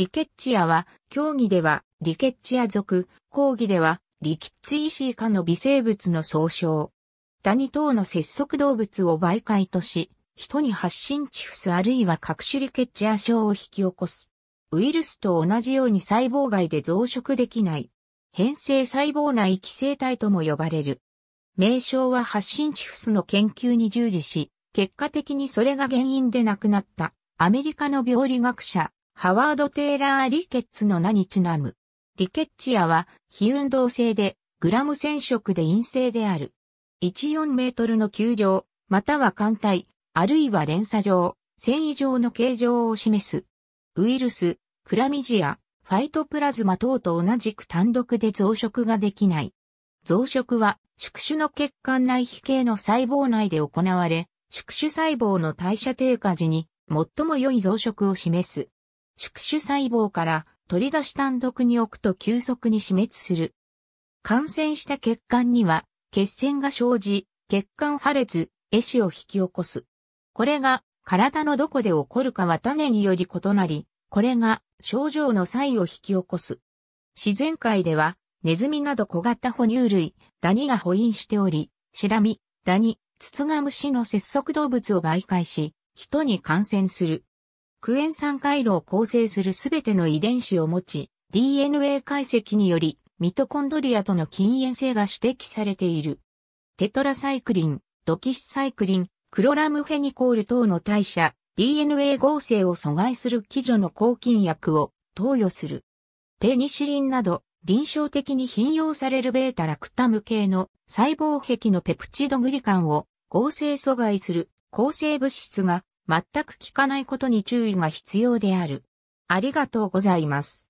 リケッチアは、競技ではリケッチア族、講義ではリキッチイシー科の微生物の総称。ダニ等の節足動物を媒介とし、人に発信チフスあるいは各種リケッチア症を引き起こす。ウイルスと同じように細胞外で増殖できない。変性細胞内寄生体とも呼ばれる。名称は発信チフスの研究に従事し、結果的にそれが原因で亡くなったアメリカの病理学者ハワード・テーラー・リケッツの名にちなむ。リケッチアは、非運動性で、グラム染色で陰性である。14メートルの球状、または艦隊、あるいは連鎖状、繊維状の形状を示す。ウイルス、クラミジア、ファイトプラズマ等と同じく単独で増殖ができない。増殖は、宿主の血管内皮系の細胞内で行われ、宿主細胞の代謝低下時に最も良い増殖を示す。宿主細胞から取り出し単独に置くと急速に死滅する。感染した血管には血栓が生じ、血管破裂、壊死を引き起こす。これが体のどこで起こるかは種により異なり、これが症状の際を引き起こす。自然界ではネズミなど小型哺乳類、ダニが保飲しており、シラミ、ダニ、ツツガムシの節足動物を媒介し、人に感染する。クエン酸回路を構成するすべての遺伝子を持ち、DNA 解析により、ミトコンドリアとの禁煙性が指摘されている。テトラサイクリン、ドキシサイクリン、クロラムフェニコール等の代謝、DNA 合成を阻害する基準の抗菌薬を投与する。ペニシリンなど、臨床的に頻用されるベータラクタム系の細胞壁のペプチドグリカンを合成阻害する抗生物質が全く効かないことに注意が必要である。ありがとうございます。